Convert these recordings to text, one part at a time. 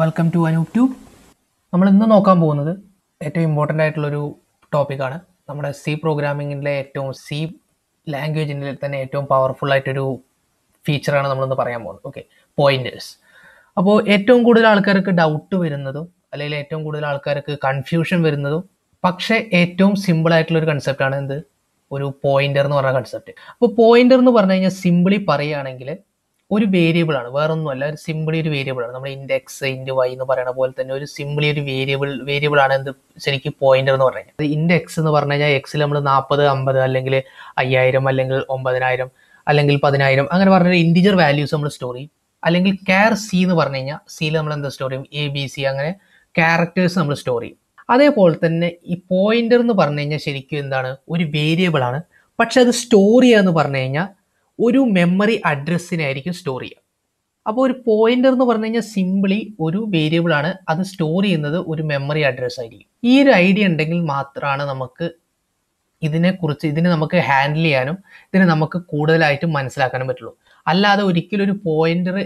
welcome to Anoop tube നമ്മൾ ഇന്ന് നോക്കാൻ പോകുന്നത് ഏറ്റവും ഇമ്പോർട്ടൻ്റ് ആയിട്ടുള്ളൊരു ടോപ്പിക്കാണ് നമ്മുടെ സി പ്രോഗ്രാമിങ്ങിൻ്റെ ഏറ്റവും സി ലാംഗ്വേജിൻ്റെ തന്നെ ഏറ്റവും പവർഫുൾ ആയിട്ടൊരു ഫീച്ചറാണ് നമ്മളിന്ന് പറയാൻ പോകുന്നത് ഓക്കെ പോയിൻറ്റേഴ്സ് അപ്പോൾ ഏറ്റവും കൂടുതൽ ആൾക്കാർക്ക് ഡൗട്ട് വരുന്നതും അല്ലെങ്കിൽ ഏറ്റവും കൂടുതൽ ആൾക്കാർക്ക് കൺഫ്യൂഷൻ വരുന്നതും പക്ഷേ ഏറ്റവും സിമ്പിൾ ആയിട്ടുള്ളൊരു കൺസെപ്റ്റാണ് എന്ത് ഒരു പോയിന്റർ എന്ന് പറഞ്ഞ കൺസെപ്റ്റ് അപ്പോൾ പോയിന്റർ എന്ന് പറഞ്ഞു കഴിഞ്ഞാൽ സിമ്പിളി പറയുകയാണെങ്കിൽ ഒരു വേരിയബിൾ ആണ് വേരിയബിളാണ് അല്ല ഒരു സിമ്പിളി ഒരു വേരിയബിൾ ആണ് നമ്മൾ ഇൻഡെക്സ് ഇൻഡ് വൈ എന്ന് പറയുന്ന പോലെ തന്നെ ഒരു സിമ്പിളി ഒരു വേരിയബിൾ വേരിയബിൾ ആണ് എന്ത് ശരിക്കും പോയിന്റർ എന്ന് പറഞ്ഞു കഴിഞ്ഞാൽ ഇൻഡെക്സ് എന്ന് പറഞ്ഞു കഴിഞ്ഞാൽ എക്സിൽ നമ്മൾ നാൽപ്പത് അമ്പത് അല്ലെങ്കിൽ അയ്യായിരം അല്ലെങ്കിൽ ഒമ്പതിനായിരം അല്ലെങ്കിൽ പതിനായിരം അങ്ങനെ പറഞ്ഞ ഇൻഡിജർ വാല്യൂസ് നമ്മൾ സ്റ്റോർ ചെയ്യും അല്ലെങ്കിൽ കെയർ സി എന്ന് പറഞ്ഞു കഴിഞ്ഞാൽ സിയിൽ നമ്മൾ എന്താ സ്റ്റോർ ചെയ്യും എ ബി സി അങ്ങനെ ക്യാരക്ടേഴ്സ് നമ്മൾ സ്റ്റോർ ചെയ്യും അതേപോലെ തന്നെ ഈ പോയിന്റർ എന്ന് പറഞ്ഞു കഴിഞ്ഞാൽ ശരിക്കും എന്താണ് ഒരു വേരിയബിൾ ആണ് പക്ഷെ അത് സ്റ്റോർ ചെയ്യുക എന്ന് പറഞ്ഞു കഴിഞ്ഞാൽ ഒരു മെമ്മറി അഡ്രസ്സിനായിരിക്കും സ്റ്റോർ ചെയ്യുക അപ്പോൾ ഒരു പോയിന്റർ എന്ന് പറഞ്ഞു കഴിഞ്ഞാൽ സിമ്പിളി ഒരു വേരിയബിൾ ആണ് അത് സ്റ്റോർ ചെയ്യുന്നത് ഒരു മെമ്മറി അഡ്രസ്സ് ആയിരിക്കും ഈ ഒരു ഐഡിയ ഉണ്ടെങ്കിൽ മാത്രമാണ് നമുക്ക് ഇതിനെക്കുറിച്ച് ഇതിനെ നമുക്ക് ഹാൻഡിൽ ചെയ്യാനും ഇതിനെ നമുക്ക് കൂടുതലായിട്ട് മനസ്സിലാക്കാനും പറ്റുള്ളൂ അല്ലാതെ ഒരിക്കലും ഒരു പോയിന്റർ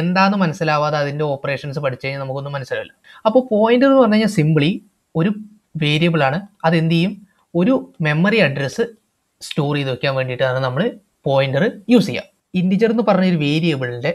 എന്താന്ന് മനസ്സിലാവാതെ അതിൻ്റെ ഓപ്പറേഷൻസ് പഠിച്ചു കഴിഞ്ഞാൽ നമുക്കൊന്നും മനസ്സിലാവില്ല അപ്പോൾ പോയിന്റർ എന്ന് പറഞ്ഞു കഴിഞ്ഞാൽ സിമ്പിളി ഒരു വേരിയബിൾ അത് അതെന്ത് ചെയ്യും ഒരു മെമ്മറി അഡ്രസ്സ് സ്റ്റോർ ചെയ്ത് വെക്കാൻ വേണ്ടിയിട്ടാണ് നമ്മൾ പോയിന്റർ യൂസ് ചെയ്യാം ഇൻഡിജർ എന്ന് പറഞ്ഞ വേരിയബിളിന്റെ വേരിയബിളിൻ്റെ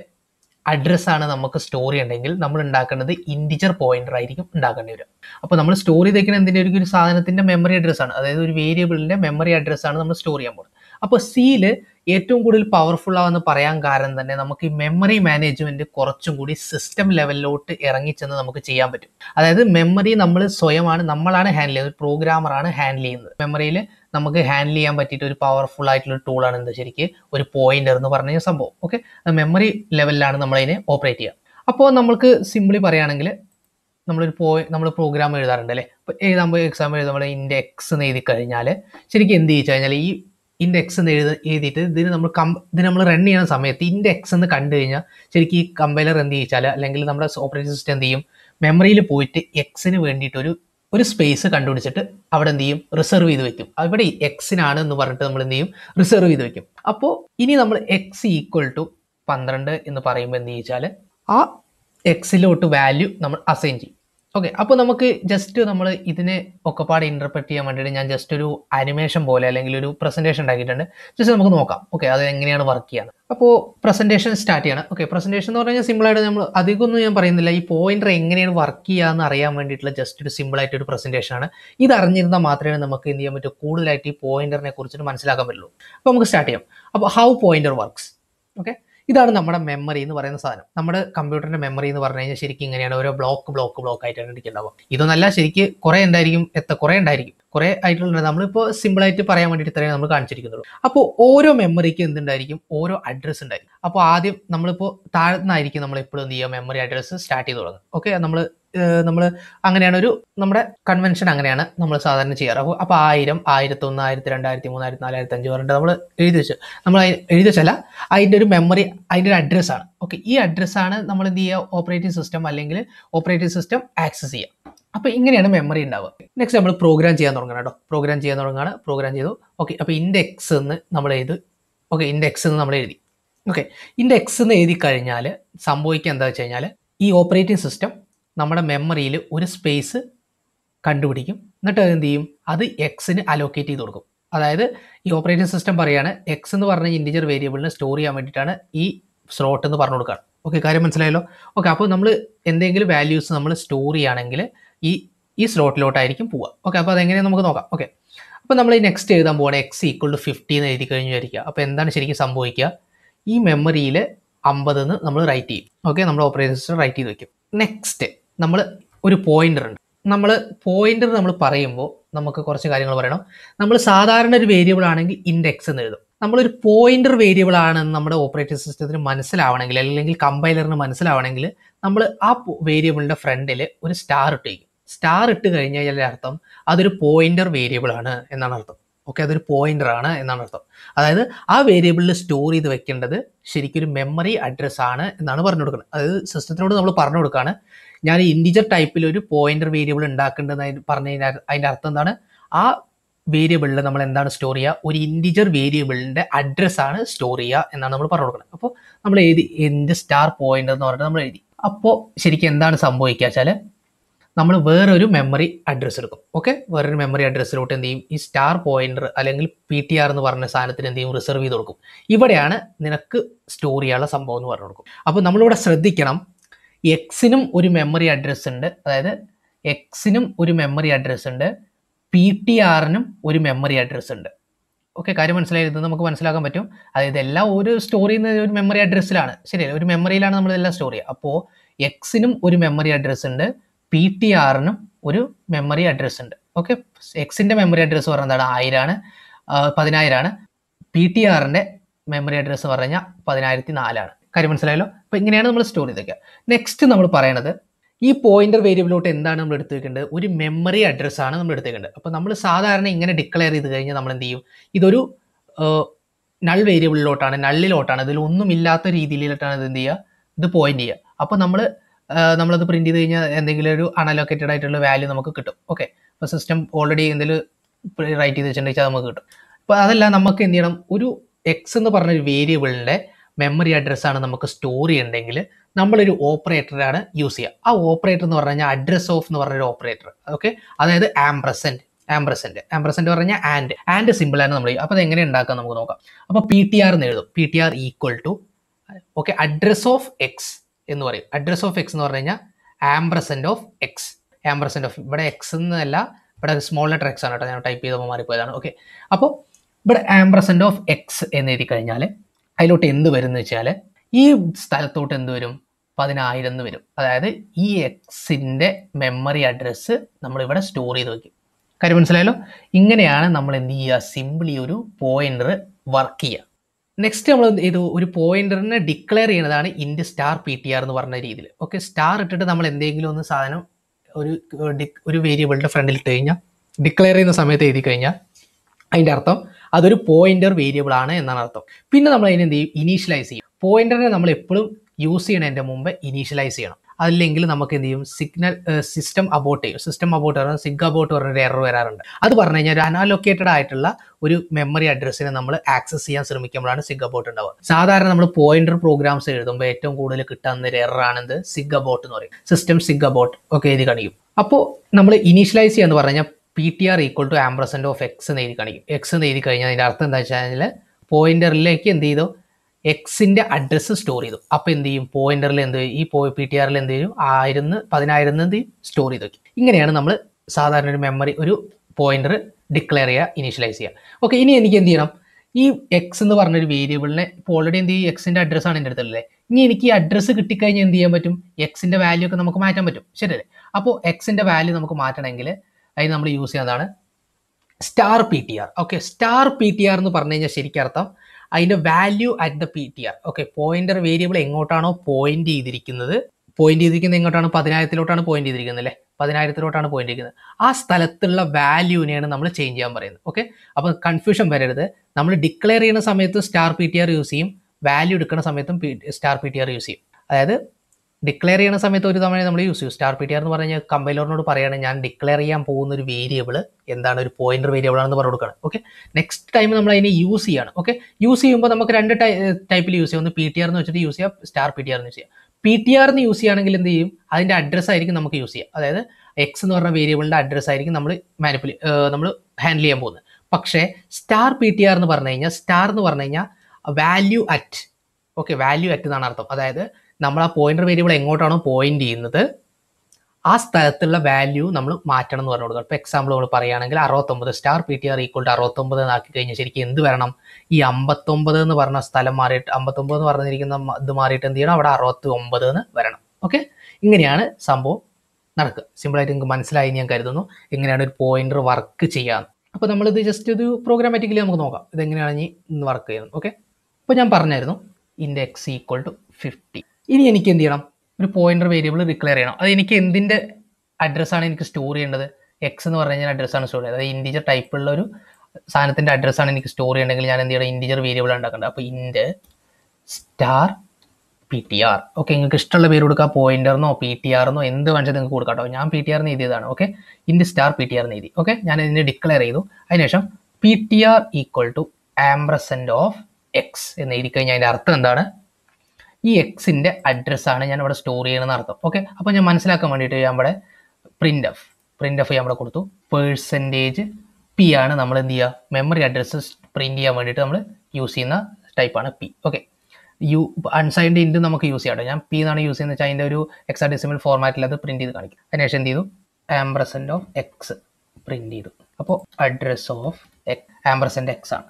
അഡ്രസ്സാണ് നമുക്ക് സ്റ്റോർ ഉണ്ടെങ്കിൽ നമ്മൾ ഉണ്ടാക്കേണ്ടത് ഇൻഡിജർ പോയിന്റർ ആയിരിക്കും ഉണ്ടാക്കേണ്ടി വരിക അപ്പോൾ നമ്മൾ സ്റ്റോർ ചെയ്തേക്കുന്ന എന്തിൻ്റെ ഒരു സാധനത്തിൻ്റെ മെമ്മറി അഡ്രസ്സാണ് അതായത് ഒരു വേരിയബിളിൻ്റെ മെമ്മറി അഡ്രസ്സാണ് നമ്മൾ സ്റ്റോർ ചെയ്യാൻ പോകുന്നത് അപ്പോൾ സിയില് ഏറ്റവും കൂടുതൽ പവർഫുൾ ആവെന്ന് പറയാൻ കാരണം തന്നെ നമുക്ക് ഈ മെമ്മറി മാനേജ്മെന്റ് കുറച്ചും കൂടി സിസ്റ്റം ലെവലിലോട്ട് ഇറങ്ങിച്ചെന്ന് നമുക്ക് ചെയ്യാൻ പറ്റും അതായത് മെമ്മറി നമ്മൾ സ്വയമാണ് നമ്മളാണ് ഹാൻഡിൽ ചെയ്യുന്നത് പ്രോഗ്രാമറാണ് ഹാൻഡിൽ ചെയ്യുന്നത് മെമ്മറിയിൽ നമുക്ക് ഹാൻഡിൽ ചെയ്യാൻ പറ്റിയിട്ട് ഒരു പവർഫുൾ ആയിട്ടുള്ള ടൂളാണ് എന്താ ശരിക്ക് ഒരു പോയിന്റർ എന്ന് പറഞ്ഞ സംഭവം ഓക്കെ മെമ്മറി ലെവലിലാണ് നമ്മളതിനെ ഓപ്പറേറ്റ് ചെയ്യുക അപ്പോൾ നമുക്ക് സിമ്പിളി പറയുകയാണെങ്കിൽ നമ്മളൊരു പോയി നമ്മൾ പ്രോഗ്രാം എഴുതാറുണ്ട് അല്ലേ എഴുതാൻ പോയി എക്സാം എഴുതുമ്പോൾ ഇൻ്റെ എക്സ് എന്ന് എഴുതി കഴിഞ്ഞാൽ ശരിക്കും എന്ത് ചോദിച്ചു കഴിഞ്ഞാൽ ഈ ഇൻഡെക്സ് എന്ന് എഴുതി എഴുതിയിട്ട് ഇതിന് നമ്മൾ കം ഇത് നമ്മൾ റൺ ചെയ്യുന്ന സമയത്ത് ഇൻഡെക്സ് എന്ന് കണ്ടു കഴിഞ്ഞാൽ ശരിക്കും ഈ കമ്പൈലർ എന്ത് ചെയ്യിച്ചാൽ അല്ലെങ്കിൽ നമ്മുടെ ഓപ്പറേറ്റിംഗ് സിസ്റ്റം എന്ത് ചെയ്യും മെമ്മറിയിൽ പോയിട്ട് എക്സിന് വേണ്ടിയിട്ടൊരു ഒരു സ്പേസ് കണ്ടുപിടിച്ചിട്ട് അവിടെ എന്ത് ചെയ്യും റിസർവ് ചെയ്ത് വെക്കും അവിടെ എക്സിനാണ് എന്ന് പറഞ്ഞിട്ട് നമ്മൾ എന്ത് ചെയ്യും റിസർവ് ചെയ്ത് വെക്കും അപ്പോൾ ഇനി നമ്മൾ എക്സ് ഈക്വൽ ടു പന്ത്രണ്ട് എന്ന് പറയുമ്പോൾ എന്ത് ചെയ്യിച്ചാൽ ആ എക്സിലോട്ട് വാല്യൂ നമ്മൾ അസൈൻ ചെയ്യും ഓക്കെ അപ്പോൾ നമുക്ക് ജസ്റ്റ് നമ്മൾ ഇതിനെ ഒക്കെപ്പാട് ഇന്റർപ്രറ്റ് ചെയ്യാൻ വേണ്ടിയിട്ട് ഞാൻ ജസ്റ്റ് ഒരു അനിമേഷൻ പോലെ അല്ലെങ്കിൽ ഒരു പ്രസൻറ്റേഷൻ ഉണ്ടാക്കിയിട്ടുണ്ട് ജസ്റ്റ് നമുക്ക് നോക്കാം ഓക്കെ അത് എങ്ങനെയാണ് വർക്ക് ചെയ്യാന്ന് അപ്പോൾ പ്രസൻറ്റേഷൻ സ്റ്റാർട്ട് ചെയ്യണം ഓക്കെ പ്രസൻറ്റേഷൻ എന്ന് പറഞ്ഞാൽ സിമ്പിളായിട്ട് നമ്മൾ അധികമൊന്നും ഞാൻ പറയുന്നില്ല ഈ പോയിന്റ് എങ്ങനെയാണ് വർക്ക് ചെയ്യുക അറിയാൻ വേണ്ടിയിട്ടുള്ള ജസ്റ്റ് ഒരു സിമ്പിളായിട്ട് ഒരു പ്രസൻറ്റേഷൻ ആണ് ഇത് അറിഞ്ഞിരുന്നാൽ മാത്രമേ നമുക്ക് എന്ത് ചെയ്യാൻ പറ്റൂ കൂടുതലായിട്ട് ഈ പോയിന്ററിനെ കുറിച്ചിട്ട് മനസ്സിലാക്കാൻ പറ്റുള്ളൂ അപ്പോൾ നമുക്ക് സ്റ്റാർട്ട് ചെയ്യാം അപ്പോൾ ഹൗ പോയിന്റർ വർക്ക്സ് ഓക്കെ ഇതാണ് നമ്മുടെ മെമ്മറി എന്ന് പറയുന്ന സാധനം നമ്മുടെ കമ്പ്യൂട്ടറിന്റെ മെമ്മറി എന്ന് പറഞ്ഞു കഴിഞ്ഞാൽ ശരിക്കും ഇങ്ങനെയാണ് ഓരോ ബ്ലോക്ക് ബ്ലോക്ക് ബ്ലോക്ക് ആയിട്ടാണ് ഇരിക്കുന്നുണ്ടാവുക ഇതൊന്നല്ല ശരിക്ക് കുറേ ഉണ്ടായിരിക്കും എത്ര കുറേ ഉണ്ടായിരിക്കും കുറേ ആയിട്ടുള്ളത് നമ്മളിപ്പോൾ ആയിട്ട് പറയാൻ വേണ്ടിട്ട് ഇത്രയും നമ്മൾ കാണിച്ചിരിക്കുന്നുള്ളൂ അപ്പോൾ ഓരോ മെമ്മറിക്ക് എന്തുണ്ടായിരിക്കും ഓരോ അഡ്രസ്സ് ഉണ്ടായിരിക്കും അപ്പോൾ ആദ്യം നമ്മളിപ്പോൾ താഴ്ന്നായിരിക്കും നമ്മൾ എപ്പോഴും എന്ത് ചെയ്യുക മെമ്മറി അഡ്രസ്സ് സ്റ്റാർട്ട് ചെയ്ത് തുടങ്ങും ഓക്കെ നമ്മൾ നമ്മൾ അങ്ങനെയാണ് ഒരു നമ്മുടെ കൺവെൻഷൻ അങ്ങനെയാണ് നമ്മൾ സാധാരണ ചെയ്യാറ് അപ്പോൾ അപ്പോൾ ആയിരം ഒന്ന് ആയിരത്തി രണ്ടായിരത്തി മൂന്നായിരത്തി നാലായിരത്തി അഞ്ച് പറഞ്ഞിട്ട് നമ്മൾ എഴുതി വെച്ചു നമ്മൾ എഴുതി വെച്ചല്ല അതിൻ്റെ ഒരു മെമ്മറി അതിൻ്റെ ഒരു അഡ്രസ്സാണ് ഓക്കെ ഈ അഡ്രസ്സാണ് നമ്മൾ എന്ത് ചെയ്യുക ഓപ്പറേറ്റിംഗ് സിസ്റ്റം അല്ലെങ്കിൽ ഓപ്പറേറ്റിംഗ് സിസ്റ്റം ആക്സസ് ചെയ്യുക അപ്പോൾ ഇങ്ങനെയാണ് മെമ്മറി ഉണ്ടാവുക നെക്സ്റ്റ് നമ്മൾ പ്രോഗ്രാം ചെയ്യാൻ തുടങ്ങണം കേട്ടോ പ്രോഗ്രാം ചെയ്യാൻ തുടങ്ങുകയാണ് പ്രോഗ്രാം ചെയ്തു ഓക്കെ അപ്പോൾ ഇൻഡെക്സ് എന്ന് നമ്മൾ എഴുതി ഓക്കെ ഇൻഡെക്സ് എന്ന് നമ്മൾ എഴുതി ഓക്കെ ഇൻഡെക്സ് എന്ന് എഴുതി കഴിഞ്ഞാൽ സംഭവിക്കുക എന്താ വെച്ച് കഴിഞ്ഞാൽ ഈ ഓപ്പറേറ്റിംഗ് സിസ്റ്റം നമ്മുടെ മെമ്മറിയിൽ ഒരു സ്പേസ് കണ്ടുപിടിക്കും എന്നിട്ട് എന്ത് ചെയ്യും അത് എക്സിന് അലോക്കേറ്റ് ചെയ്ത് കൊടുക്കും അതായത് ഈ ഓപ്പറേറ്റിംഗ് സിസ്റ്റം പറയുകയാണ് എക്സ് എന്ന് പറഞ്ഞ ഇൻറ്റിജർ വേരിയബിളിന് സ്റ്റോർ ചെയ്യാൻ വേണ്ടിയിട്ടാണ് ഈ സ്ലോട്ട് എന്ന് പറഞ്ഞു കൊടുക്കുക ഓക്കെ കാര്യം മനസ്സിലായല്ലോ ഓക്കെ അപ്പോൾ നമ്മൾ എന്തെങ്കിലും വാല്യൂസ് നമ്മൾ സ്റ്റോർ ചെയ്യുകയാണെങ്കിൽ ഈ ഈ സ്ലോട്ടിലോട്ടായിരിക്കും പോവുക ഓക്കെ അപ്പോൾ അതെങ്ങനെയാണ് നമുക്ക് നോക്കാം ഓക്കെ അപ്പോൾ നമ്മൾ ഈ നെക്സ്റ്റ് എഴുതാൻ പോകണേ എക്സ് ഈക്വൾ ടു ഫിഫ്റ്റി എന്ന് എഴുതി കഴിഞ്ഞു വരിക അപ്പോൾ എന്താണ് ശരിക്കും സംഭവിക്കുക ഈ മെമ്മറിയിൽ എന്ന് നമ്മൾ റൈറ്റ് ചെയ്യും ഓക്കെ നമ്മൾ ഓപ്പറേറ്റിംഗ് സിസ്റ്റം റൈറ്റ് ചെയ്ത് വയ്ക്കും നെക്സ്റ്റ് നമ്മൾ ഒരു പോയിൻ്റർ ഉണ്ട് നമ്മൾ പോയിൻ്റർ നമ്മൾ പറയുമ്പോൾ നമുക്ക് കുറച്ച് കാര്യങ്ങൾ പറയണം നമ്മൾ സാധാരണ ഒരു വേരിയബിൾ ആണെങ്കിൽ ഇൻഡെക്സ് എന്ന് എഴുതും നമ്മളൊരു പോയിന്റർ വേരിയബിൾ ആണെന്ന് നമ്മുടെ ഓപ്പറേറ്റിംഗ് സിസ്റ്റത്തിന് മനസ്സിലാവണമെങ്കിൽ അല്ലെങ്കിൽ കമ്പൈലറിന് മനസ്സിലാവണമെങ്കിൽ നമ്മൾ ആ വേരിയബിളിന്റെ ഫ്രണ്ടിൽ ഒരു സ്റ്റാർ ഇട്ട് വയ്ക്കും സ്റ്റാർ ഇട്ട് കഴിഞ്ഞ് കഴിഞ്ഞാൽ അർത്ഥം അതൊരു പോയിന്റർ വേരിയബിൾ ആണ് എന്നാണ് അർത്ഥം ഓക്കെ അതൊരു പോയിന്റർ ആണ് എന്നാണ് അർത്ഥം അതായത് ആ വേരിയബിളിൽ സ്റ്റോർ ചെയ്ത് വെക്കേണ്ടത് ശരിക്കും ഒരു മെമ്മറി അഡ്രസ്സ് ആണ് എന്നാണ് പറഞ്ഞു കൊടുക്കുന്നത് അതായത് സിസ്റ്റത്തിനോട് നമ്മൾ പറഞ്ഞു കൊടുക്കുകയാണ് ഞാൻ ഇൻഡിജർ ടൈപ്പിൽ ഒരു പോയിന്റർ വേരിയബിൾ ഉണ്ടാക്കേണ്ടതെന്ന് പറഞ്ഞു കഴിഞ്ഞാൽ അതിൻ്റെ അർത്ഥം എന്താണ് ആ വേരിയബിളിൽ നമ്മൾ എന്താണ് സ്റ്റോർ ചെയ്യുക ഒരു ഇൻറ്റിജർ വേരിയബിളിൻ്റെ അഡ്രസ്സാണ് സ്റ്റോർ ചെയ്യുക എന്നാണ് നമ്മൾ പറഞ്ഞു കൊടുക്കുന്നത് അപ്പോൾ നമ്മൾ എഴുതി എന്ത് സ്റ്റാർ പോയിന്റ് എന്ന് പറഞ്ഞിട്ട് നമ്മൾ എഴുതി അപ്പോൾ ശരിക്കും എന്താണ് സംഭവിക്കുക വെച്ചാൽ നമ്മൾ വേറൊരു മെമ്മറി അഡ്രസ്സ് എടുക്കും ഓക്കെ വേറൊരു മെമ്മറി അഡ്രസ്സിലോട്ട് എന്ത് ചെയ്യും ഈ സ്റ്റാർ പോയിന്റ് അല്ലെങ്കിൽ പി ടി ആർ എന്ന് പറഞ്ഞ സാധനത്തിന് എന്ത് ചെയ്യും റിസർവ് ചെയ്ത് കൊടുക്കും ഇവിടെയാണ് നിനക്ക് സ്റ്റോർ ചെയ്യാനുള്ള സംഭവം എന്ന് പറഞ്ഞു കൊടുക്കും അപ്പോൾ നമ്മളിവിടെ ശ്രദ്ധിക്കണം എക്സിനും ഒരു മെമ്മറി അഡ്രസ്സ് ഉണ്ട് അതായത് എക്സിനും ഒരു മെമ്മറി അഡ്രസ്സ് ഉണ്ട് പി ടി ആറിനും ഒരു മെമ്മറി അഡ്രസ്സ് ഉണ്ട് ഓക്കെ കാര്യം മനസ്സിലായിരുന്നു നമുക്ക് മനസ്സിലാക്കാൻ പറ്റും അതായത് എല്ലാം ഒരു സ്റ്റോറി നിന്ന് ഒരു മെമ്മറി അഡ്രസ്സിലാണ് ശരിയല്ലേ ഒരു മെമ്മറിയിലാണ് നമ്മൾ എല്ലാ സ്റ്റോറി അപ്പോൾ എക്സിനും ഒരു മെമ്മറി അഡ്രസ്സ് ഉണ്ട് പി ടി ആറിനും ഒരു മെമ്മറി അഡ്രസ്സ് ഉണ്ട് ഓക്കെ എക്സിൻ്റെ മെമ്മറി അഡ്രസ്സ് പറഞ്ഞതാണ് ആയിരമാണ് പതിനായിരമാണ് പി ടി ആറിൻ്റെ മെമ്മറി അഡ്രസ്സ് പറഞ്ഞാൽ പതിനായിരത്തി നാലാണ് കാര്യം മനസ്സിലായല്ലോ അപ്പോൾ ഇങ്ങനെയാണ് നമ്മൾ സ്റ്റോറി ഇതൊക്കെ നെക്സ്റ്റ് നമ്മൾ പറയണത് ഈ പോയിന്റർ വേരിയബിലോട്ട് എന്താണ് നമ്മൾ എടുത്തേക്കേണ്ടത് ഒരു മെമ്മറി അഡ്രസ് ആണ് നമ്മൾ എടുത്തേക്കേണ്ടത് അപ്പോൾ നമ്മൾ സാധാരണ ഇങ്ങനെ ഡിക്ലെയർ ചെയ്ത് കഴിഞ്ഞാൽ നമ്മൾ എന്ത് ചെയ്യും ഇതൊരു നൾ വേരിയബിളിലോട്ടാണ് നള്ളിലോട്ടാണ് ഇല്ലാത്ത രീതിയിലോട്ടാണ് ഇത് എന്ത് ചെയ്യുക ഇത് പോയിന്റ് ചെയ്യുക അപ്പോൾ നമ്മൾ നമ്മളത് പ്രിൻറ്റ് ചെയ്ത് കഴിഞ്ഞാൽ എന്തെങ്കിലും ഒരു അണലോക്കേറ്റഡ് ആയിട്ടുള്ള വാല്യൂ നമുക്ക് കിട്ടും ഓക്കെ അപ്പോൾ സിസ്റ്റം ഓൾറെഡി എന്തെങ്കിലും റൈറ്റ് ചെയ്ത് വെച്ചിട്ടുണ്ടെങ്കിൽ നമുക്ക് കിട്ടും അപ്പോൾ അതല്ല നമുക്ക് എന്ത് ചെയ്യണം ഒരു എക്സ് എന്ന് ഒരു വേരിയബിളിൻ്റെ മെമ്മറി അഡ്രസ്സാണ് നമുക്ക് സ്റ്റോർ ചെയ്യണ്ടെങ്കിൽ നമ്മളൊരു ഓപ്പറേറ്ററാണ് യൂസ് ചെയ്യുക ആ ഓപ്പറേറ്റർ എന്ന് പറഞ്ഞു കഴിഞ്ഞാൽ അഡ്രസ് ഓഫ് എന്ന് പറഞ്ഞൊരു ഓപ്പറേറ്റർ ഓക്കെ അതായത് ആംപ്രസൻറ്റ് ആംബ്രസെന്റ് ആംബ്രസെന്റ് പറഞ്ഞാൽ ആൻഡ് ആൻഡ് സിമ്പിളാണ് നമ്മൾ ചെയ്യും അപ്പോൾ എങ്ങനെ ഉണ്ടാക്കാം നമുക്ക് നോക്കാം അപ്പോൾ പി ടി ആർ എന്ന് എഴുതും P T R equal to okay address of X എന്ന് പറയും അഡ്രസ് ഓഫ് എക്സ് എന്ന് പറഞ്ഞു കഴിഞ്ഞാൽ ampersand of X ampersand of ഇവിടെ എക്സ് എന്നല്ല ഇവിടെ സ്മോൾ ലെറ്റർ എക്സ് ആണ് കേട്ടോ ഞാൻ ടൈപ്പ് ചെയ്തപ്പോൾ മാറിപ്പോയതാണ് ഓക്കെ അപ്പോൾ ഇവിടെ ആംബ്രസെന്റ് ഓഫ് എക്സ് എന്ന് എഴുതി കഴിഞ്ഞാൽ അതിലോട്ട് എന്ത് വരും എന്ന് വെച്ചാൽ ഈ സ്ഥലത്തോട്ട് എന്ത് വരും പതിനായിരം എന്ന് വരും അതായത് ഈ എക്സിൻ്റെ മെമ്മറി അഡ്രസ്സ് നമ്മളിവിടെ സ്റ്റോർ ചെയ്ത് വയ്ക്കും കാര്യം മനസ്സിലായല്ലോ ഇങ്ങനെയാണ് നമ്മൾ എന്ത് ചെയ്യുക സിമ്പിളി ഒരു പോയിന്റർ വർക്ക് ചെയ്യുക നെക്സ്റ്റ് നമ്മൾ ഇത് ഒരു പോയിൻ്ററിനെ ഡിക്ലെയർ ചെയ്യുന്നതാണ് ഇൻഡ് സ്റ്റാർ പി ടി ആർ എന്ന് പറഞ്ഞ രീതിയിൽ ഓക്കെ സ്റ്റാർ ഇട്ടിട്ട് നമ്മൾ എന്തെങ്കിലും ഒന്ന് സാധനം ഒരു ഒരു വേരിയബിളിൻ്റെ ഫ്രണ്ടിൽ ഇട്ട് കഴിഞ്ഞാൽ ഡിക്ലെയർ ചെയ്യുന്ന സമയത്ത് എഴുതി കഴിഞ്ഞാൽ അതിൻ്റെ അർത്ഥം അതൊരു പോയിന്റർ വേരിയബിൾ ആണ് എന്നാണ് അർത്ഥം പിന്നെ നമ്മൾ അതിനെന്ത് ചെയ്യും ഇനീഷ്യലൈസ് ചെയ്യും പോയിൻ്ററിനെ നമ്മൾ എപ്പോഴും യൂസ് ചെയ്യണതിൻ്റെ മുമ്പ് ഇനീഷ്യലൈസ് ചെയ്യണം അതില്ലെങ്കിൽ നമുക്ക് എന്ത് ചെയ്യും സിഗ്നൽ സിസ്റ്റം അബോട്ട് ചെയ്യും സിസ്റ്റം അബോട്ട് പറഞ്ഞാൽ സിഗ് അബോട്ട് പറഞ്ഞൊരു എറർ വരാറുണ്ട് അത് പറഞ്ഞു കഴിഞ്ഞാൽ ഒരു അനാലൊക്കേറ്റഡ് ആയിട്ടുള്ള ഒരു മെമ്മറി അഡ്രസ്സിനെ നമ്മൾ ആക്സസ് ചെയ്യാൻ ശ്രമിക്കുമ്പോഴാണ് സിഗ് അബോട്ട് ഉണ്ടാവുക സാധാരണ നമ്മൾ പോയിന്റർ പ്രോഗ്രാംസ് എഴുതുമ്പോൾ ഏറ്റവും കൂടുതൽ കിട്ടാവുന്ന ഒരു എററാണെന്ത് സിഗ് അബോട്ട് എന്ന് പറയും സിസ്റ്റം സിഗ് അബോട്ട് ഒക്കെ എഴുതി കാണിക്കും അപ്പോൾ നമ്മൾ ഇനീഷ്യലൈസ് ചെയ്യാന്ന് പറഞ്ഞാൽ P T R equal to ampersand of X എന്ന് എഴുതി കാണിക്കും എക്സ് എന്ന് എഴുതി കഴിഞ്ഞാൽ അതിൻ്റെ അർത്ഥം എന്താ വെച്ചാൽ പോയിന്ററിലേക്ക് എന്ത് ചെയ്തോ എക്സിൻ്റെ അഡ്രസ്സ് സ്റ്റോർ ചെയ്തു അപ്പോൾ എന്ത് ചെയ്യും പോയിന്ററിൽ എന്ത് ചെയ്യും ഈ പോയി പി ടി ആറിൽ എന്ത് ചെയ്യും ആയിരുന്ന് പതിനായിരം എന്ത് ചെയ്യും സ്റ്റോർ ചെയ്ത് വയ്ക്കും ഇങ്ങനെയാണ് നമ്മൾ സാധാരണ ഒരു മെമ്മറി ഒരു പോയിന്റർ ഡിക്ലെയർ ചെയ്യുക ഇനീഷ്യലൈസ് ചെയ്യുക ഓക്കെ ഇനി എനിക്ക് എന്ത് ചെയ്യണം ഈ എക്സ് എന്ന് പറഞ്ഞൊരു വേരിയബിളിനെ ഇപ്പോൾ ഓൾറെഡി എന്ത് ചെയ്യും എക്സിൻ്റെ അഡ്രസ്സാണ് എൻ്റെ അടുത്തുള്ളത് ഇനി എനിക്ക് ഈ അഡ്രസ്സ് കിട്ടിക്കഴിഞ്ഞാൽ എന്ത് ചെയ്യാൻ പറ്റും എക്സിൻ്റെ വാല്യൂ ഒക്കെ നമുക്ക് മാറ്റാൻ പറ്റും ശരിയല്ലേ അപ്പോൾ എക്സിൻ്റെ വാല്യൂ നമുക്ക് മാറ്റണമെങ്കിൽ അതിന് നമ്മൾ യൂസ് ചെയ്യുന്നതാണ് star P T R okay star P T R എന്ന് പറഞ്ഞു കഴിഞ്ഞാൽ ശരിക്കർത്ഥം അർത്ഥം അതിൻ്റെ value at the P T R okay pointer variable എങ്ങോട്ടാണോ പോയിന്റ് ചെയ്തിരിക്കുന്നത് പോയിന്റ് ചെയ്തിരിക്കുന്നത് എങ്ങോട്ടാണ് പതിനായിരത്തിലോട്ടാണ് പോയിന്റ് ചെയ്തിരിക്കുന്നത് അല്ലേ പതിനായിരത്തിലോട്ടാണ് പോയിന്റ് ചെയ്യുന്നത് ആ സ്ഥലത്തുള്ള വാല്യൂവിനെയാണ് നമ്മൾ ചേഞ്ച് ചെയ്യാൻ പറയുന്നത് ഓക്കെ അപ്പോൾ കൺഫ്യൂഷൻ വരരുത് നമ്മൾ ഡിക്ലെയർ ചെയ്യുന്ന സമയത്ത് star P T R use ചെയ്യും വാല്യൂ എടുക്കുന്ന സമയത്തും star P T R use ചെയ്യും അതായത് ഡിക്ലെയർ ചെയ്യുന്ന സമയത്ത് ഒരു തവണ നമ്മൾ യൂസ് ചെയ്യും സ്റ്റാർ പി ടി ആർ എന്ന് പറഞ്ഞാൽ കമ്പൈലറിനോട് പറയുകയാണ് ഞാൻ ഡിക്ലെയർ ചെയ്യാൻ പോകുന്ന ഒരു വേരിയബിൾ എന്താണ് ഒരു പോയിന്റർ വേരിയബിൾ ആണെന്ന് പറഞ്ഞു കൊടുക്കുകയാണ് ഓക്കെ നെക്സ്റ്റ് ടൈം നമ്മൾ അതിനെ യൂസ് ചെയ്യണം ഓക്കെ യൂസ് ചെയ്യുമ്പോൾ നമുക്ക് രണ്ട് ടൈപ്പിൽ യൂസ് ചെയ്യാം ഒന്ന് പി ടി ആർ എന്ന് വെച്ചിട്ട് യൂസ് ചെയ്യാം സ്റ്റാർ പി ടി ആർ എന്ന് യൂസ് ചെയ്യാം പി ടി ആർ എന്ന് യൂസ് ചെയ്യുകയാണെങ്കിൽ എന്ത് ചെയ്യും അതിൻ്റെ അഡ്രസ്സ് ആയിരിക്കും നമുക്ക് യൂസ് ചെയ്യാം അതായത് എക്സ് എന്ന് പറഞ്ഞ വേരിയബിളിൻ്റെ അഡ്രസ്സ് ആയിരിക്കും നമ്മൾ മാനിപ്പുലി നമ്മൾ ഹാൻഡിൽ ചെയ്യാൻ പോകുന്നത് പക്ഷേ സ്റ്റാർ പി ടി ആർ എന്ന് പറഞ്ഞു കഴിഞ്ഞാൽ സ്റ്റാർ എന്ന് പറഞ്ഞു കഴിഞ്ഞാൽ value at okay value at എന്നാണ് അർത്ഥം അതായത് നമ്മൾ ആ പോയിന്റർ വേരിയബിൾ എങ്ങോട്ടാണോ പോയിന്റ് ചെയ്യുന്നത് ആ സ്ഥലത്തുള്ള വാല്യൂ നമ്മൾ മാറ്റണം എന്ന് പറഞ്ഞു കൊടുക്കുക ഇപ്പോൾ എക്സാമ്പിൾ നമ്മൾ പറയുകയാണെങ്കിൽ അറുപത്തൊമ്പത് star P T R equal to അറുപത്തൊമ്പത് എന്നാക്കി കഴിഞ്ഞാൽ ശരിക്കും എന്ത് വരണം ഈ അമ്പത്തൊമ്പത് എന്ന് പറഞ്ഞ സ്ഥലം മാറിയിട്ട് അമ്പത്തൊമ്പത് എന്ന് പറഞ്ഞിരിക്കുന്ന ഇത് മാറിയിട്ട് എന്ത് ചെയ്യണം അവിടെ അറുപത്തി ഒമ്പത് എന്ന് വരണം ഓക്കെ ഇങ്ങനെയാണ് സംഭവം നടക്കുക സിമ്പിളായിട്ട് നിങ്ങൾക്ക് മനസ്സിലായി ഞാൻ കരുതുന്നു എങ്ങനെയാണ് ഒരു പോയിന്റർ വർക്ക് ചെയ്യാന്ന് അപ്പോൾ നമ്മളിത് ജസ്റ്റ് ഒരു പ്രോഗ്രാമാറ്റിക്കലി നമുക്ക് നോക്കാം ഇതെങ്ങനെയാണ് ഇനി വർക്ക് ചെയ്യുന്നത് ഓക്കെ അപ്പോൾ ഞാൻ പറഞ്ഞായിരുന്നു ഇൻഡെക്സ് ഈക്വൾ ടു ഫിഫ്റ്റി ഇനി എനിക്ക് എന്ത് ചെയ്യണം ഒരു പോയിന്റർ വേരിയബിൾ ഡിക്ലെയർ ചെയ്യണം അത് എനിക്ക് എന്തിൻ്റെ അഡ്രസ്സാണ് എനിക്ക് സ്റ്റോർ ചെയ്യേണ്ടത് എക്സ് എന്ന് പറഞ്ഞു കഴിഞ്ഞാൽ അഡ്രസ്സാണ് സ്റ്റോർ ചെയ്യുന്നത് അതായത് ഇൻറ്റീജർ ടൈപ്പുള്ള ഒരു സാധനത്തിൻ്റെ അഡ്രസ്സാണ് എനിക്ക് സ്റ്റോർ ചെയ്യണമെങ്കിൽ ഞാൻ എന്ത് ചെയ്യണം ഇൻറ്റീജർ വേരിയബിൾ ഉണ്ടാക്കേണ്ടത് അപ്പോൾ ഇൻ്റെ star P T R okay നിങ്ങൾക്ക് ഇഷ്ടമുള്ള പേര് കൊടുക്കുക പോയിന്റർന്നോ പി ടി എന്നോ എന്ത് വേണമെങ്കിലും നിങ്ങൾക്ക് കൊടുക്കാട്ടോ ഞാൻ പി ടി ആർന്ന് എഴുതിയതാണ് okay int star P T R എഴുതി ഓക്കെ ഞാൻ ഇതിനെ ഡിക്ലെയർ ചെയ്തു അതിനുശേഷം P T R equal to ampersand of X എന്ന് എഴുതി കഴിഞ്ഞാൽ അതിൻ്റെ അർത്ഥം എന്താണ് ഈ എക്സിൻ്റെ അഡ്രസ്സാണ് ഞാൻ ഇവിടെ സ്റ്റോർ ചെയ്യണമെന്ന് അർത്ഥം ഓക്കെ അപ്പോൾ ഞാൻ മനസ്സിലാക്കാൻ വേണ്ടിയിട്ട് നമ്മുടെ ഇവിടെ പ്രിൻ്റ് എഫ് പ്രിൻ്റ് എഫ് ഞാൻ ഇവിടെ കൊടുത്തു പേഴ്സൻറ്റേജ് പി ആണ് നമ്മൾ എന്ത് ചെയ്യുക മെമ്മറി അഡ്രസ്സ് പ്രിൻ്റ് ചെയ്യാൻ വേണ്ടിയിട്ട് നമ്മൾ യൂസ് ചെയ്യുന്ന ടൈപ്പാണ് P okay U unsigned int നമുക്ക് യൂസ് ചെയ്യാം ഞാൻ പി എന്നാണ് യൂസ് ചെയ്യുന്നത് വെച്ചാൽ അതിൻ്റെ ഒരു എക്സാ ഡെസിമൽ ഫോർമാറ്റിൽ അത് പ്രിൻറ്റ് ചെയ്ത് കാണിക്കും അതിനുശേഷം എന്ത് ചെയ്തു ആംബ്രസൻ്റ് ഓഫ് എക്സ് പ്രിൻറ്റ് ചെയ്തു അപ്പോൾ അഡ്രസ് ഓഫ് ആംബ്രസൻ്റ് എക്സ് ആണ്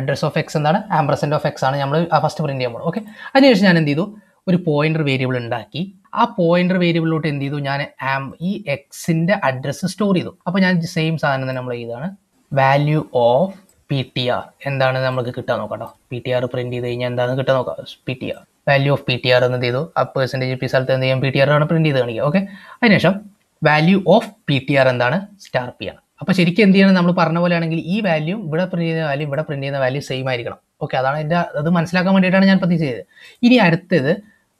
അഡ്രസ് ഓഫ് എക്സ് എന്താണ് ആംബ്രസൻ്റ് ഓഫ് എക്സ് ആണ് നമ്മൾ ഫസ്റ്റ് പ്രിൻറ്റ് ചെയ്യാൻ പോകുന്നത് ഓക്കെ അതിനുശേഷം ഞാൻ എന്ത് ചെയ്തു ഒരു പോയിൻ്റർ വേരിയബിൾ ഉണ്ടാക്കി ആ പോയിൻ്റർ വേരിയബിളിലോട്ട് എന്ത് ചെയ്തു ഞാൻ ആം ഈ എക്സിൻ്റെ അഡ്രസ്സ് സ്റ്റോർ ചെയ്തു അപ്പോൾ ഞാൻ സെയിം സാധനം തന്നെ നമ്മൾ ചെയ്താണ് value of P T R എന്താണ് നമുക്ക് കിട്ടാൻ നോക്കാം കേട്ടോ പി ടി ആർ പ്രിൻറ്റ് ചെയ്ത് കഴിഞ്ഞാൽ എന്താണ് കിട്ടാൻ നോക്കാം P T R value of P T R എന്ന് ചെയ്തു ആ പേഴ്സൻറ്റേജ് പി സ്ഥലത്ത് എന്ത് ചെയ്യാം പി ടി ആർ ആണ് പ്രിൻറ്റ് ചെയ്ത് കാണിക്കുക ഓക്കെ അതിനുശേഷം value of P T R എന്താണ് സ്റ്റാർ പി ആണ് അപ്പോൾ ശരിക്കും എന്ത് ചെയ്യണം നമ്മൾ പറഞ്ഞ പോലെ ആണെങ്കിൽ ഈ വാല്യൂ ഇവിടെ പ്രിന്റ് ചെയ്യുന്ന വാല്യൂ ഇവിടെ പ്രിന്റ് ചെയ്യുന്ന വാല്യൂ സെയിം ആയിരിക്കണം ഓക്കെ അതാണ് എൻ്റെ അത് മനസ്സിലാക്കാൻ വേണ്ടിയിട്ടാണ് ഞാൻ പതി ചെയ്തത് ഇനി അടുത്തത്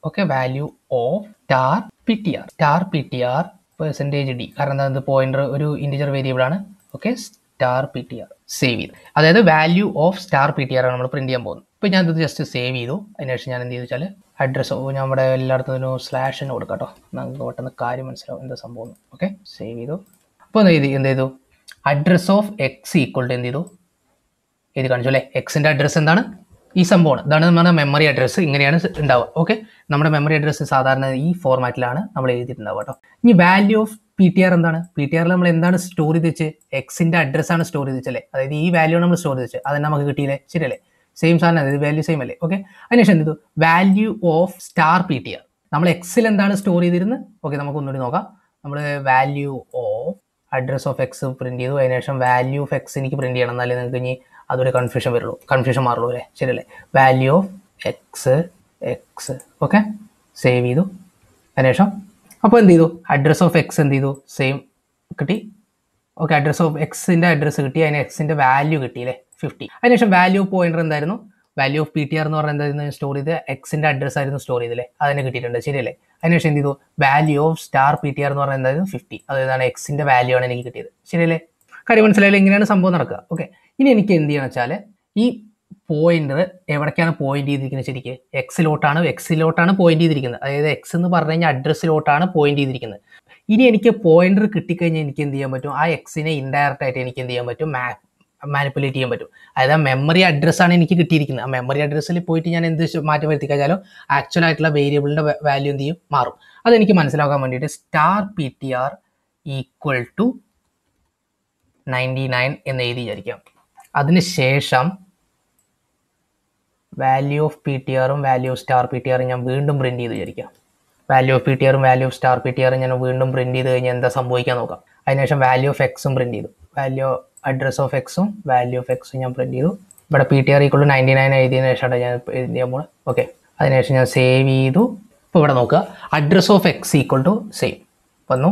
okay value of star P T R star P T R percentage D കാരണം എന്താ പോയിന്റർ ഒരു ഇൻഡിജർ വേരിയബിൾ ആണ് okay star P T R save ചെയ്ത് അതായത് value of star P T R ആണ് നമ്മൾ പ്രിന്റ് ചെയ്യാൻ പോകുന്നത് ഇപ്പോൾ ഞാൻ ഇത് ജസ്റ്റ് സേവ് ചെയ്തു അതിനുശേഷം ഞാൻ എന്ത് ചെയ്തു വെച്ചാൽ അഡ്രസ്സ് നമ്മുടെ എല്ലായിടത്തും സ്ലാഷ് തന്നെ കൊടുക്കാം കേട്ടോ നമുക്ക് പെട്ടെന്ന് കാര്യം മനസ്സിലാവും എന്താ സംഭവം ഓക്കെ സേവ് ചെയ്തു അപ്പോൾ എന്ത് ചെയ്തു എന്ത് ചെയ്തു address of X equal to എന്ത് ചെയ്തു എഴുതി കാണിച്ചു അല്ലേ എക്സിൻ്റെ അഡ്രസ്സ് എന്താണ് ഈ സംഭവമാണ് ഇതാണ് നമ്മുടെ മെമ്മറി അഡ്രസ്സ് ഇങ്ങനെയാണ് ഉണ്ടാവുക ഓക്കെ നമ്മുടെ മെമ്മറി അഡ്രസ്സ് സാധാരണ ഈ ഫോർമാറ്റിലാണ് നമ്മൾ എഴുതിയിട്ടുണ്ടാവുക കേട്ടോ ഇനി value of P T R എന്താണ് പി ടി ആറിൽ നമ്മൾ എന്താണ് സ്റ്റോർ ചെയ്ത് വെച്ച് എക്സിൻ്റെ അഡ്രസ്സാണ് സ്റ്റോർ ചെയ്ത് വെച്ചല്ലേ അതായത് ഈ വാല്യൂ നമ്മൾ സ്റ്റോർ ചെയ്ത് വെച്ച് നമുക്ക് കിട്ടിയില്ലേ ശരിയല്ലേ സെയിം സാധനം അതായത് വാല്യൂ സെയിം അല്ലേ ഓക്കെ അതിനുശേഷം എന്ത് value of star P T R നമ്മൾ എക്സിൽ എന്താണ് സ്റ്റോർ ചെയ്തിരുന്നത് ഓക്കെ നമുക്ക് ഒന്നുകൂടി നോക്കാം നമ്മൾ value of address of X print ചെയ്തു അതിനുശേഷം വാല്യൂ ഓഫ് എക്സ് എനിക്ക് പ്രിന്റ് ചെയ്യണം എന്നാലേ നിങ്ങൾക്ക് ഇനി അതൊരു കൺഫ്യൂഷൻ വരുള്ളൂ കൺഫ്യൂഷൻ മാറുള്ളൂ അല്ലേ ശരിയല്ലേ value of X X okay save ചെയ്തു അതിനുശേഷം അപ്പോൾ എന്ത് ചെയ്തു അഡ്രസ് ഓഫ് എക്സ് എന്ത് ചെയ്തു സെയിം കിട്ടി ഓക്കെ അഡ്രസ് ഓഫ് എക്സിൻ്റെ അഡ്രസ്സ് കിട്ടി അതിന് എക്സിൻ്റെ വാല്യൂ കിട്ടി അല്ലേ ഫിഫ്റ്റി അതിനുശേഷം വാല്യൂ പോയിൻ്റർ എന്തായിരുന്നു value of P T R എന്ന് പറഞ്ഞാൽ എന്തായിരുന്നു സ്റ്റോർ ചെയ്ത് എക്സിൻ്റെ അഡ്രസ്സായിരുന്നു ആയിരുന്നു സ്റ്റോർ ചെയ്തില്ലേ അതിനെ കിട്ടിയിട്ടുണ്ട് ശരിയല്ലേ അതിനുശേഷം എന്ത് ചെയ്തു value of star P T R എന്ന് പറയുന്നത് ഫിഫ്റ്റി അതായതാണ് എക്സിൻ്റെ വാല്യൂ ആണ് എനിക്ക് കിട്ടിയത് ശരിയല്ലേ കാര്യം മനസ്സിലായാലും എങ്ങനെയാണ് സംഭവം നടക്കുക ഓക്കെ ഇനി എനിക്ക് എന്ത് ചെയ്യണം വെച്ചാൽ ഈ പോയിന്റർ എവിടേക്കാണ് പോയിന്റ് ചെയ്തിരിക്കുന്നത് ശരിക്ക് എക്സിലോട്ടാണ് എക്സിലോട്ടാണ് പോയിന്റ് ചെയ്തിരിക്കുന്നത് അതായത് എക്സ് എന്ന് പറഞ്ഞു കഴിഞ്ഞാൽ അഡ്രസ്സിലോട്ടാണ് പോയിന്റ് ചെയ്തിരിക്കുന്നത് ഇനി എനിക്ക് പോയിന്റർ കിട്ടിക്കഴിഞ്ഞാൽ എനിക്ക് എന്ത് ചെയ്യാൻ പറ്റും ആ എക്സിനെ ഇൻഡയറക്റ്റ് ആയിട്ട് എനിക്ക് എന്ത് ചെയ്യാൻ പറ്റും മാപ്പ് മാനിപ്പുലേറ്റ് ചെയ്യാൻ പറ്റും അതായത് ആ മെമ്മറി അഡ്രസ്സാണ് എനിക്ക് കിട്ടിയിരിക്കുന്നത് ആ മെമ്മറി അഡ്രസ്സിൽ പോയിട്ട് ഞാൻ എന്ത് മാറ്റം വരുത്തി കഴിഞ്ഞാലും ആക്ച്വൽ ആയിട്ടുള്ള വേരിയബിളിൻ്റെ വാല്യൂ എന്ത് ചെയ്യും മാറും അതെനിക്ക് മനസ്സിലാക്കാൻ വേണ്ടിയിട്ട് star P T R equal to ninety nine എന്ന് എഴുതി വിചാരിക്കാം അതിനുശേഷം വാല്യൂ ഓഫ് പി ടി ആറും value of star P T ആറും ഞാൻ വീണ്ടും പ്രിൻറ്റ് ചെയ്ത് വിചാരിക്കാം വാല്യൂ ഓഫ് പി ടി ആറും value of star P T ആറും ഞാൻ വീണ്ടും പ്രിന്റ് ചെയ്ത് കഴിഞ്ഞാൽ എന്താ സംഭവിക്കാൻ നോക്കാം അതിനുശേഷം വാല്യൂ ഓഫ് എക്സും പ്രിന്റ് ചെയ്തു വാല്യൂ അഡ്രസ് ഓഫ് എക്സും വാല്യൂ ഓഫ് എക്സും ഞാൻ പ്രിന്റ് ചെയ്തു ഇവിടെ P T R equal ninety nine എഴുതിയതിനു ശേഷമാണ് ഞാൻ എഴുതിയ പോണത് ഓക്കെ അതിനുശേഷം ഞാൻ സേവ് ചെയ്തു ഇപ്പോൾ ഇവിടെ നോക്കുക address of X equal to same വന്നു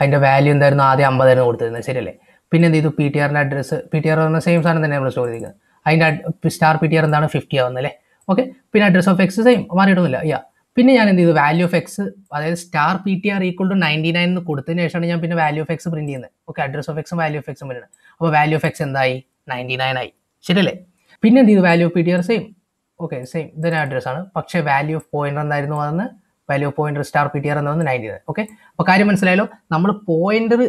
അതിൻ്റെ വാല്യൂ എന്തായിരുന്നു ആദ്യം അമ്പതായിരുന്നു കൊടുത്തിരുന്നത് ശരിയല്ലേ പിന്നെ എന്ത് ചെയ്തു പി ടി ആറിൻ്റെ അഡ്രസ്സ് പി ടി ആർ പറഞ്ഞ സെയിം സാധനം തന്നെ നമ്മൾ സ്റ്റോർ ചെയ്തിരിക്കുന്നത് അതിൻ്റെ സ്റ്റാർ പി ടി ആർ എന്താണ് ഫിഫ്റ്റി ആവുന്നത് അല്ലേ ഓക്കെ പിന്നെ അഡ്രസ് ഓഫ് എക്സ് സെയിം മാറിയിട്ടൊന്നുമില്ല യാ പിന്നെ ഞാൻ എന്ത് ചെയ്തു വാല്യൂ ഓഫ് എക്സ് അതായത് star P T R equal to ninety nine എന്ന് കൊടുത്തതിന് ശേഷമാണ് ഞാൻ പിന്നെ വാല്യൂ ഓഫ് എക്സ് പ്രിന്റ് ചെയ്യുന്നത് ഓക്കെ അഡ്രസ് ഓഫ് എക്സും വാല്യൂ ഓഫ് എക്സും വരുന്നത് അപ്പോൾ വാല്യൂ ഓഫ് എക്സ് എന്തായി നയൻറ്റി നയൻ ആയി ശരിയല്ലേ പിന്നെ എന്ത് ചെയ്തു value of P T R same okay same address ആണ് പക്ഷേ വാല്യൂ ഓഫ് പോയിന്റ് എന്തായിരുന്നു അതെന്ന് value of point star P T R എന്ന് വന്ന് നയൻറ്റി നയൻ ഓക്കെ അപ്പോൾ കാര്യം മനസ്സിലായല്ലോ നമ്മൾ പോയിന്റ്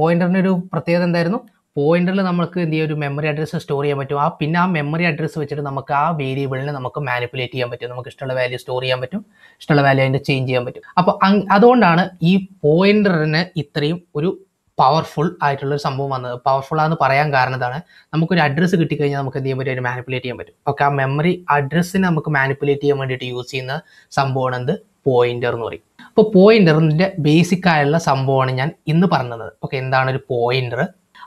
പോയിന്ററിൻ്റെ ഒരു പ്രത്യേകത എന്തായിരുന്നു പോയിന്ററിൽ നമുക്ക് എന്ത് ചെയ്യും ഒരു മെമ്മറി അഡ്രസ്സ് സ്റ്റോർ ചെയ്യാൻ പറ്റും ആ പിന്നെ ആ മെമ്മറി അഡ്രസ്സ് വെച്ചിട്ട് നമുക്ക് ആ വേരിയബിളിനെ നമുക്ക് മാനിപ്പുലേറ്റ് ചെയ്യാൻ പറ്റും നമുക്ക് ഇഷ്ടമുള്ള വാല്യൂ സ്റ്റോർ ചെയ്യാൻ പറ്റും ഇഷ്ടമുള്ള വാല്യൂ അതിൻ്റെ ചേഞ്ച് ചെയ്യാൻ പറ്റും അപ്പോൾ അതുകൊണ്ടാണ് ഈ പോയിന്ററിന് ഇത്രയും ഒരു പവർഫുൾ ആയിട്ടുള്ള ഒരു സംഭവം വന്നത് പവർഫുൾ ആണെന്ന് പറയാൻ കാരണം ഇതാണ് നമുക്കൊരു അഡ്രസ്സ് കിട്ടിക്കഴിഞ്ഞാൽ നമുക്ക് എന്ത് ചെയ്യാൻ പറ്റും ഒരു മാനിപ്പുലേറ്റ് ചെയ്യാൻ പറ്റും ഓക്കെ ആ മെമ്മറി അഡ്രസ്സിനെ നമുക്ക് മാനിപ്പുലേറ്റ് ചെയ്യാൻ വേണ്ടിയിട്ട് യൂസ് ചെയ്യുന്ന സംഭവമാണ് എന്ത് പോയിന്റർ എന്ന് പറയും അപ്പോൾ പോയിന്ററിൻ്റെ ബേസിക് ആയുള്ള സംഭവമാണ് ഞാൻ ഇന്ന് പറഞ്ഞത് ഓക്കെ എന്താണ് ഒരു പോയിന്റർ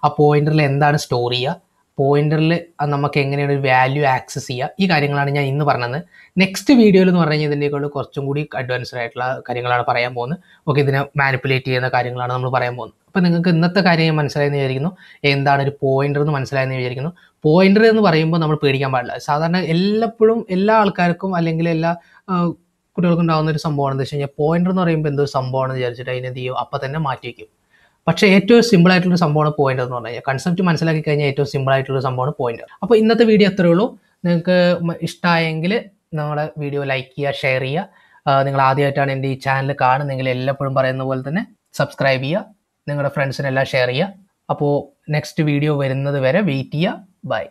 ആ പോയിന്ററിൽ എന്താണ് സ്റ്റോർ ചെയ്യുക പോയിന്ററിൽ നമുക്ക് എങ്ങനെയാണ് ഒരു വാല്യൂ ആക്സസ് ചെയ്യുക ഈ കാര്യങ്ങളാണ് ഞാൻ ഇന്ന് പറഞ്ഞത് നെക്സ്റ്റ് വീഡിയോയിൽ എന്ന് പറഞ്ഞു കഴിഞ്ഞാൽ കുറച്ചും കൂടി അഡ്വാൻസ്ഡ് ആയിട്ടുള്ള കാര്യങ്ങളാണ് പറയാൻ പോകുന്നത് ഓക്കെ ഇതിനെ മാനിപ്പുലേറ്റ് ചെയ്യുന്ന കാര്യങ്ങളാണ് നമ്മൾ പറയാൻ പോകുന്നത് അപ്പോൾ നിങ്ങൾക്ക് ഇന്നത്തെ കാര്യം മനസ്സിലായെന്ന് വിചാരിക്കുന്നു എന്താണ് ഒരു പോയിന്റർ എന്ന് മനസ്സിലായെന്ന് വിചാരിക്കുന്നു പോയിന്റർ എന്ന് പറയുമ്പോൾ നമ്മൾ പേടിക്കാൻ പാടില്ല സാധാരണ എല്ലപ്പോഴും എല്ലാ ആൾക്കാർക്കും അല്ലെങ്കിൽ എല്ലാ കുട്ടികൾക്കും ഉണ്ടാകുന്ന ഒരു സംഭവമാണ് വെച്ച് കഴിഞ്ഞാൽ പോയിന്റർ എന്ന് പറയുമ്പോൾ എന്തോ സംഭവമാണെന്ന് വിചാരിച്ചിട്ട് അതിനെന്ത് ചെയ്യും അപ്പം തന്നെ മാറ്റി വയ്ക്കും പക്ഷേ ഏറ്റവും സിമ്പിൾ ആയിട്ടുള്ള സംഭവമാണ് പോയിന്റ് എന്ന് പറഞ്ഞു കഴിഞ്ഞാൽ കൺസെപ്റ്റ് മനസ്സിലാക്കി കഴിഞ്ഞാൽ ഏറ്റവും സിമ്പിൾ ആയിട്ടുള്ള സംഭവമാണ് പോയിന്റ് അപ്പോൾ ഇന്നത്തെ വീഡിയോ അത്രേ ഉള്ളൂ നിങ്ങൾക്ക് ഇഷ്ടമായെങ്കിൽ നമ്മുടെ വീഡിയോ ലൈക്ക് ചെയ്യുക ഷെയർ ചെയ്യുക നിങ്ങൾ ആദ്യമായിട്ടാണ് എൻ്റെ ഈ ചാനൽ കാണുന്നെങ്കിൽ എല്ലപ്പോഴും പറയുന്ന പോലെ തന്നെ സബ്സ്ക്രൈബ് ചെയ്യുക നിങ്ങളുടെ ഫ്രണ്ട്സിനെല്ലാം ഷെയർ ചെയ്യുക അപ്പോൾ നെക്സ്റ്റ് വീഡിയോ വരുന്നത് വരെ വെയിറ്റ് ചെയ്യുക ബൈ